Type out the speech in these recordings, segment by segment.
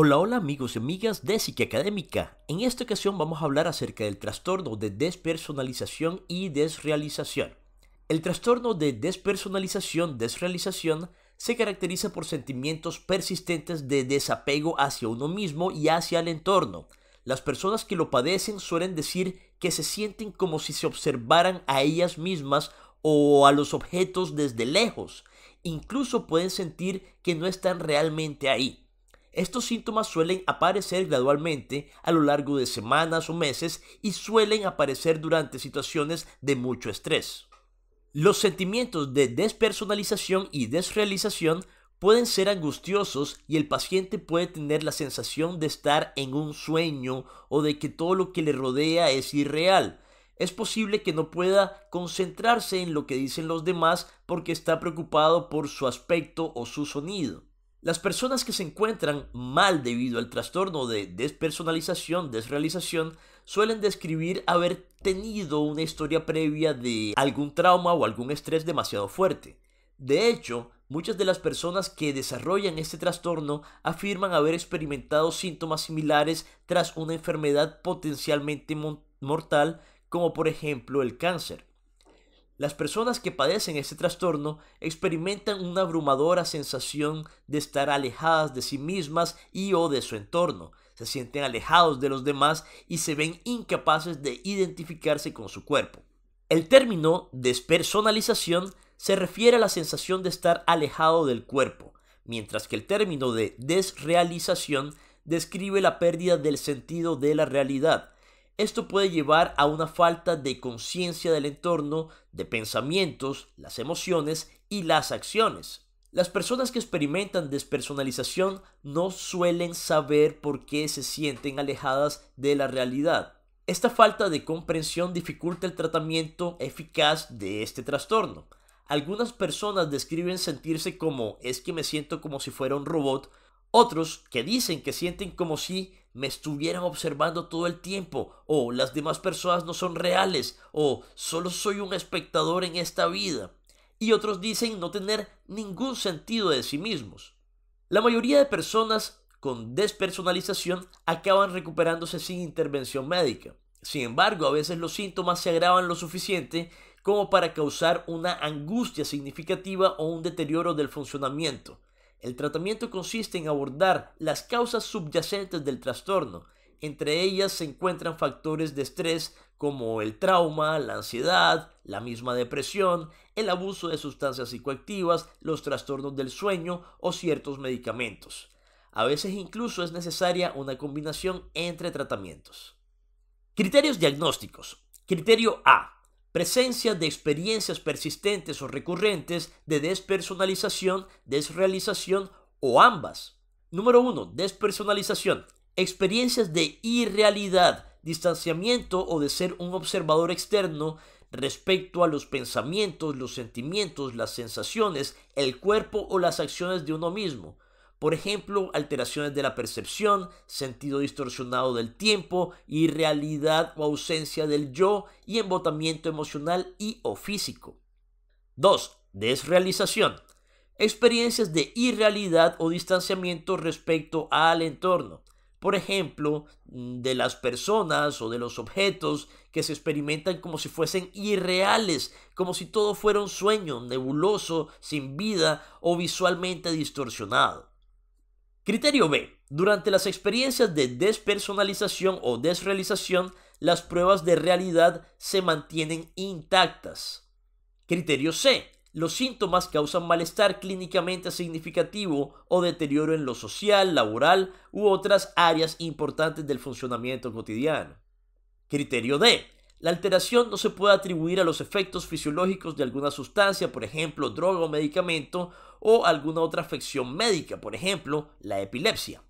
Hola, hola amigos y amigas de Psique Académica. En esta ocasión vamos a hablar acerca del trastorno de despersonalización y desrealización. El trastorno de despersonalización-desrealización se caracteriza por sentimientos persistentes de desapego hacia uno mismo y hacia el entorno. Las personas que lo padecen suelen decir que se sienten como si se observaran a ellas mismas o a los objetos desde lejos. Incluso pueden sentir que no están realmente ahí. Estos síntomas suelen aparecer gradualmente a lo largo de semanas o meses y suelen aparecer durante situaciones de mucho estrés. Los sentimientos de despersonalización y desrealización pueden ser angustiosos y el paciente puede tener la sensación de estar en un sueño o de que todo lo que le rodea es irreal. Es posible que no pueda concentrarse en lo que dicen los demás porque está preocupado por su aspecto o su sonido. Las personas que se encuentran mal debido al trastorno de despersonalización, desrealización, suelen describir haber tenido una historia previa de algún trauma o algún estrés demasiado fuerte. De hecho, muchas de las personas que desarrollan este trastorno afirman haber experimentado síntomas similares tras una enfermedad potencialmente mortal como por ejemplo el cáncer. Las personas que padecen este trastorno experimentan una abrumadora sensación de estar alejadas de sí mismas y o de su entorno. Se sienten alejados de los demás y se ven incapaces de identificarse con su cuerpo. El término despersonalización se refiere a la sensación de estar alejado del cuerpo, mientras que el término de desrealización describe la pérdida del sentido de la realidad, esto puede llevar a una falta de conciencia del entorno, de pensamientos, las emociones y las acciones. Las personas que experimentan despersonalización no suelen saber por qué se sienten alejadas de la realidad. Esta falta de comprensión dificulta el tratamiento eficaz de este trastorno. Algunas personas describen sentirse como es que me siento como si fuera un robot otros que dicen que sienten como si me estuvieran observando todo el tiempo, o las demás personas no son reales, o solo soy un espectador en esta vida. Y otros dicen no tener ningún sentido de sí mismos. La mayoría de personas con despersonalización acaban recuperándose sin intervención médica. Sin embargo, a veces los síntomas se agravan lo suficiente como para causar una angustia significativa o un deterioro del funcionamiento. El tratamiento consiste en abordar las causas subyacentes del trastorno. Entre ellas se encuentran factores de estrés como el trauma, la ansiedad, la misma depresión, el abuso de sustancias psicoactivas, los trastornos del sueño o ciertos medicamentos. A veces incluso es necesaria una combinación entre tratamientos. Criterios diagnósticos. Criterio A presencia de experiencias persistentes o recurrentes de despersonalización, desrealización o ambas. Número 1. Despersonalización. Experiencias de irrealidad, distanciamiento o de ser un observador externo respecto a los pensamientos, los sentimientos, las sensaciones, el cuerpo o las acciones de uno mismo. Por ejemplo, alteraciones de la percepción, sentido distorsionado del tiempo, irrealidad o ausencia del yo y embotamiento emocional y o físico. 2. Desrealización. Experiencias de irrealidad o distanciamiento respecto al entorno. Por ejemplo, mm, de las personas o de los objetos que se experimentan como si fuesen irreales, como si todo fuera un sueño nebuloso, sin vida o visualmente distorsionado. Criterio B. Durante las experiencias de despersonalización o desrealización, las pruebas de realidad se mantienen intactas. Criterio C. Los síntomas causan malestar clínicamente significativo o deterioro en lo social, laboral u otras áreas importantes del funcionamiento cotidiano. Criterio D. La alteración no se puede atribuir a los efectos fisiológicos de alguna sustancia, por ejemplo, droga o medicamento, o alguna otra afección médica, por ejemplo, la epilepsia.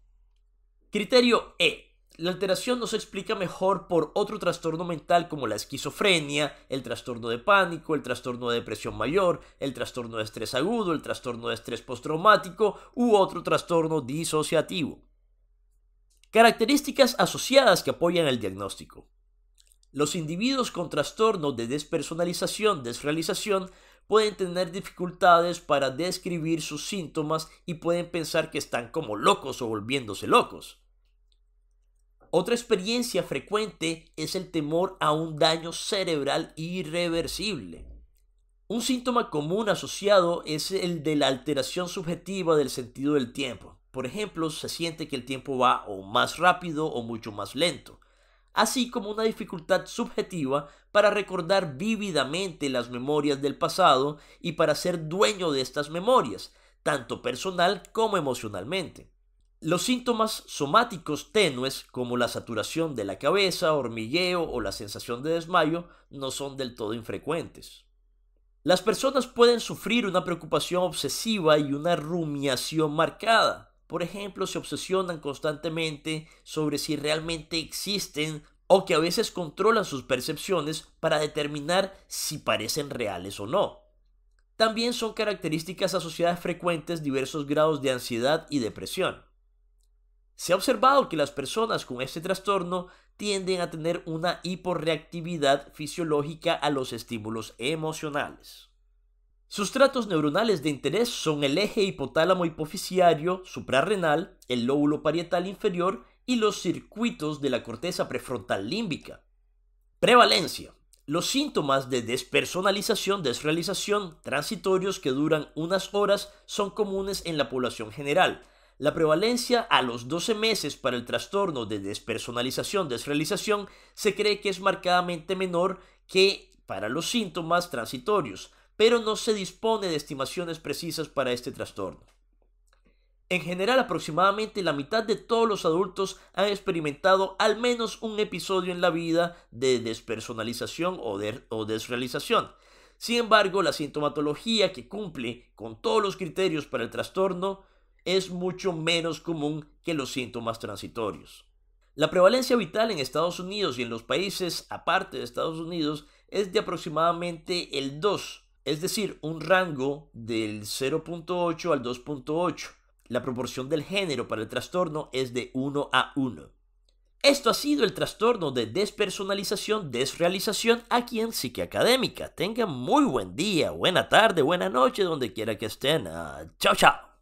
Criterio E. La alteración no se explica mejor por otro trastorno mental como la esquizofrenia, el trastorno de pánico, el trastorno de depresión mayor, el trastorno de estrés agudo, el trastorno de estrés postraumático u otro trastorno disociativo. Características asociadas que apoyan el diagnóstico. Los individuos con trastornos de despersonalización, desrealización, pueden tener dificultades para describir sus síntomas y pueden pensar que están como locos o volviéndose locos. Otra experiencia frecuente es el temor a un daño cerebral irreversible. Un síntoma común asociado es el de la alteración subjetiva del sentido del tiempo. Por ejemplo, se siente que el tiempo va o más rápido o mucho más lento así como una dificultad subjetiva para recordar vívidamente las memorias del pasado y para ser dueño de estas memorias, tanto personal como emocionalmente. Los síntomas somáticos tenues, como la saturación de la cabeza, hormigueo o la sensación de desmayo, no son del todo infrecuentes. Las personas pueden sufrir una preocupación obsesiva y una rumiación marcada por ejemplo, se obsesionan constantemente sobre si realmente existen o que a veces controlan sus percepciones para determinar si parecen reales o no. También son características asociadas frecuentes diversos grados de ansiedad y depresión. Se ha observado que las personas con este trastorno tienden a tener una hiporreactividad fisiológica a los estímulos emocionales. Sustratos neuronales de interés son el eje hipotálamo hipoficiario suprarrenal, el lóbulo parietal inferior y los circuitos de la corteza prefrontal límbica. Prevalencia. Los síntomas de despersonalización, desrealización, transitorios que duran unas horas, son comunes en la población general. La prevalencia a los 12 meses para el trastorno de despersonalización, desrealización, se cree que es marcadamente menor que para los síntomas transitorios pero no se dispone de estimaciones precisas para este trastorno. En general, aproximadamente la mitad de todos los adultos han experimentado al menos un episodio en la vida de despersonalización o, o, desrealización. Sin embargo, la sintomatología que cumple con todos los criterios para el trastorno es mucho menos común que los síntomas transitorios. La prevalencia vital en Estados Unidos y en los países aparte de Estados Unidos es de aproximadamente el 2 es decir, un rango del 0.8 al 2.8. La proporción del género para el trastorno es de 1 a 1. Esto ha sido el trastorno de despersonalización, desrealización aquí en Psique Académica. Tengan muy buen día, buena tarde, buena noche, donde quiera que estén. Ah, chao, chao.